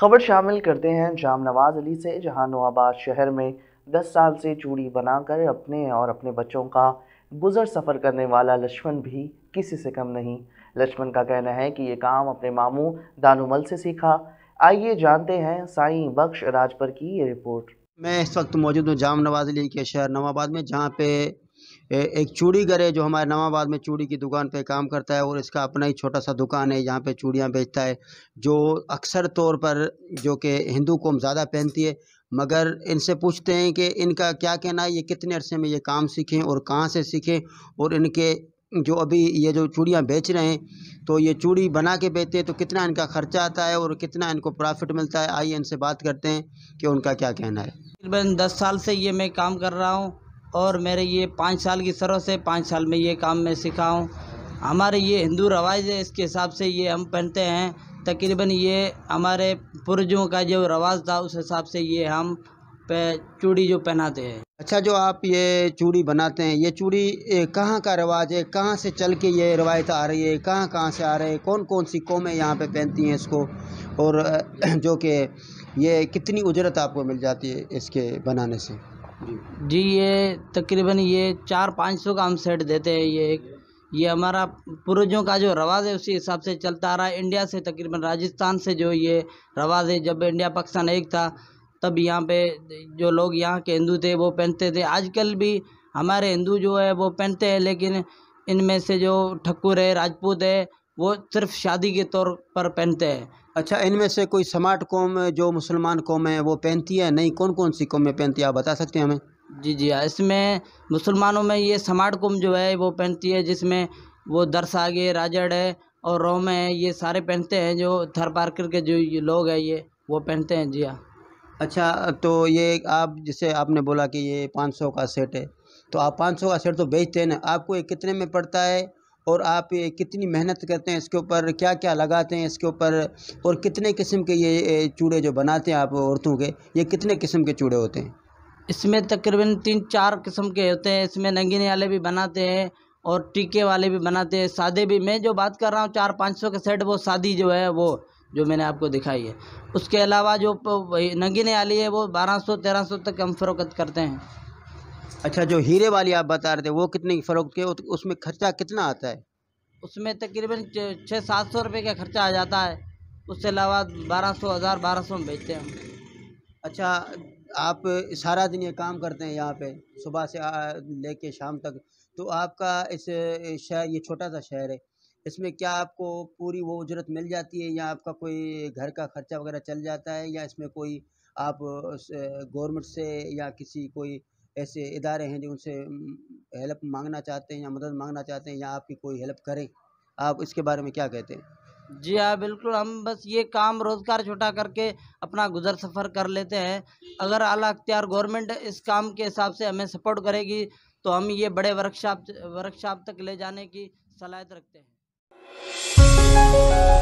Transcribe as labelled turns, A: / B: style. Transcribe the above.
A: खबर शामिल करते हैं जाम नवाज अली से जहां नवाबाद शहर में 10 साल से चूड़ी बनाकर अपने और अपने बच्चों का गुजर सफ़र करने वाला लक्ष्मण भी किसी से कम नहीं लक्ष्मण का कहना है कि ये काम अपने मामू दानुमल से सीखा आइए जानते हैं साईं बख्श राजपर की ये रिपोर्ट मैं इस वक्त मौजूद हूँ जाम नवाज अली के शहर नवाबाद में जहाँ पे एक घर है जो हमारे नवाबाद में चूड़ी की दुकान पे काम करता है और इसका अपना ही छोटा सा दुकान है यहाँ पे चूड़ियाँ बेचता है जो अक्सर तौर पर जो कि हिंदू कौम ज़्यादा पहनती है मगर इनसे पूछते हैं कि इनका क्या कहना है ये कितने अरसे में ये काम सीखें और कहाँ से सीखें और इनके जो अभी ये जो चूड़ियाँ बेच रहे हैं तो ये चूड़ी बना के बेचते हैं तो कितना इनका खर्चा आता है और कितना इनको प्रॉफिट मिलता है आइए इनसे बात करते हैं कि उनका क्या कहना है
B: तकरीबन दस साल से ये मैं काम कर रहा हूँ और मेरे ये पाँच साल की सर्विस है पाँच साल में ये काम मैं सीखा हूँ हमारे ये हिंदू रवाज है इसके हिसाब से ये हम पहनते हैं तकरीबन ये हमारे पुरजों का जो रवाज था उस हिसाब से ये हम पे चूड़ी जो पहनाते हैं
A: अच्छा जो आप ये चूड़ी बनाते हैं ये चूड़ी कहाँ का रिवाज है कहाँ से चल के ये रवायत आ रही है कहाँ कहाँ से आ रहे हैं कौन कौन सी कौमें यहाँ पे पहनती हैं इसको और जो कि ये कितनी उजरत आपको मिल जाती है इसके बनाने से
B: जी ये तकरीबन ये चार पाँच सौ का हम सेट देते हैं ये एक ये हमारा पूर्वजों का जो रवाज है उसी हिसाब से चलता आ रहा है इंडिया से तकरीबन राजस्थान से जो ये रवाज है जब इंडिया पाकिस्तान एक था तब यहाँ पे जो लोग यहाँ के हिंदू थे वो पहनते थे आजकल भी हमारे हिंदू जो है वो पहनते हैं लेकिन इनमें से जो ठक्कुर है राजपूत है वो सिर्फ शादी के तौर पर पहनते हैं
A: अच्छा इनमें से कोई स्मार्ट कौम जो मुसलमान कौम है वो पहनती है नहीं कौन कौन सी कौमें पहनती है आप बता सकते हैं हमें जी जी हाँ इसमें
B: मुसलमानों में ये स्मार्ट कौम जो है वो पहनती है जिसमें वो दरसागे राजड़ है और रोम है ये सारे पहनते हैं जो थर पार्कर के जो ये लोग हैं ये वो पहनते
A: हैं जी हाँ अच्छा तो ये आप जैसे आपने बोला कि ये पाँच सौ का सेट है तो आप पाँच सौ का सेट तो बेचते हैं ना आपको ये कितने में पड़ता है और आप ये कितनी मेहनत करते हैं इसके ऊपर क्या क्या लगाते हैं इसके ऊपर और कितने किस्म के ये चूड़े जो बनाते हैं आप औरतों के ये कितने किस्म के चूड़े होते हैं
B: इसमें तकरीबन तीन चार किस्म के होते हैं इसमें नंगीने वाले भी बनाते हैं और टीके वाले भी बनाते हैं सादे भी मैं जो बात कर रहा हूँ चार पाँच सौ के सेट वो शादी जो है वो जो मैंने आपको दिखाई है उसके अलावा जो नंगीने वाली है वो बारह सौ तेरह सौ तक हम फरोख्त करते हैं
A: अच्छा जो हीरे वाली आप बता रहे थे वो कितने की फ़रोख्त के उसमें खर्चा कितना आता है
B: उसमें तकरीबन छः सात सौ रुपये का खर्चा आ जाता है उससे अलावा बारह सौ हज़ार बारह सौ में बेचते
A: हैं हम अच्छा आप सारा दिन ये काम करते हैं यहाँ पे सुबह से लेके शाम तक तो आपका इस शहर ये छोटा सा शहर है इसमें क्या आपको पूरी वो उजरत मिल जाती है या आपका कोई घर का खर्चा वगैरह चल जाता है या इसमें कोई आप गवर्नमेंट से या किसी कोई ऐसे इदारे हैं जो उनसे हेल्प मांगना चाहते हैं या मदद मांगना चाहते हैं या आपकी कोई हेल्प करें आप इसके बारे में क्या कहते हैं
B: जी हाँ बिल्कुल हम बस ये काम रोज़गार छुटा करके अपना गुजर सफ़र कर लेते हैं अगर अला अख्तियार गवर्नमेंट इस काम के हिसाब से हमें सपोर्ट करेगी तो हम ये बड़े वर्कशॉप वर्कशॉप तक ले जाने की सलाहत रखते
A: हैं